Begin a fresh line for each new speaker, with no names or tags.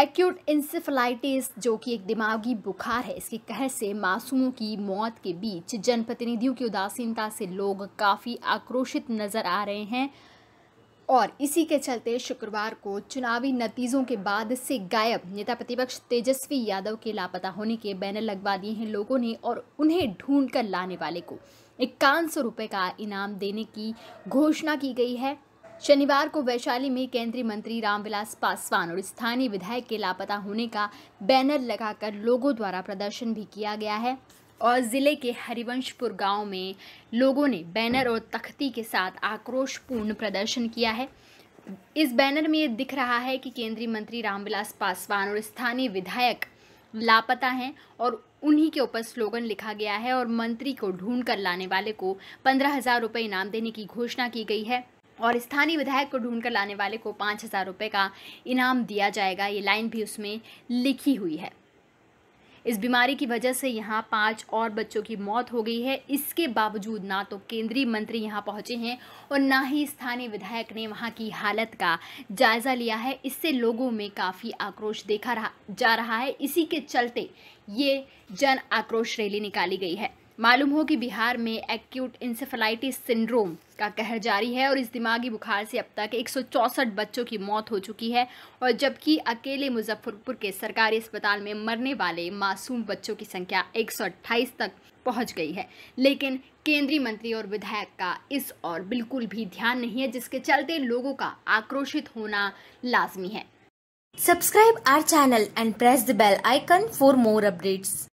acute encephalitis जो कि एक दिमागी बुखार है इसके कहर से मासूमों की मौत के बीच जनप्रतिनिधियों की उदासीनता से लोग काफ़ी आक्रोशित नज़र आ रहे हैं और इसी के चलते शुक्रवार को चुनावी नतीजों के बाद से गायब नेता प्रतिपक्ष तेजस्वी यादव के लापता होने के बैनर लगवा दिए हैं लोगों ने और उन्हें ढूंढ लाने वाले को इक्यावन सौ रुपये का इनाम देने की घोषणा की गई है शनिवार को वैशाली में केंद्रीय मंत्री रामविलास पासवान और स्थानीय विधायक के लापता होने का बैनर लगाकर लोगों द्वारा प्रदर्शन भी किया गया है और ज़िले के हरिवंशपुर गांव में लोगों ने बैनर और तख्ती के साथ आक्रोशपूर्ण प्रदर्शन किया है इस बैनर में ये दिख रहा है कि केंद्रीय मंत्री रामविलास पासवान और स्थानीय विधायक लापता हैं और उन्हीं के ऊपर स्लोगन लिखा गया है और मंत्री को ढूंढ कर लाने वाले को पंद्रह हज़ार रुपये इनाम देने की घोषणा की गई है और स्थानीय विधायक को ढूंढकर लाने वाले को पाँच हज़ार रुपये का इनाम दिया जाएगा ये लाइन भी उसमें लिखी हुई है इस बीमारी की वजह से यहाँ पाँच और बच्चों की मौत हो गई है इसके बावजूद ना तो केंद्रीय मंत्री यहाँ पहुँचे हैं और ना ही स्थानीय विधायक ने वहाँ की हालत का जायज़ा लिया है इससे लोगों में काफ़ी आक्रोश देखा रहा जा रहा है इसी के चलते ये जन आक्रोश रैली निकाली गई है मालूम हो कि बिहार में एक्यूट इंसेफेलाइटिस सिंड्रोम का कहर जारी है और इस दिमागी बुखार से अब तक एक बच्चों की मौत हो चुकी है और जबकि अकेले मुजफ्फरपुर के सरकारी अस्पताल में मरने वाले मासूम बच्चों की संख्या एक तक पहुंच गई है लेकिन केंद्रीय मंत्री और विधायक का इस और बिल्कुल भी ध्यान नहीं है जिसके चलते लोगों का आक्रोशित होना लाजमी है subscribe our channel and press the bell icon for more updates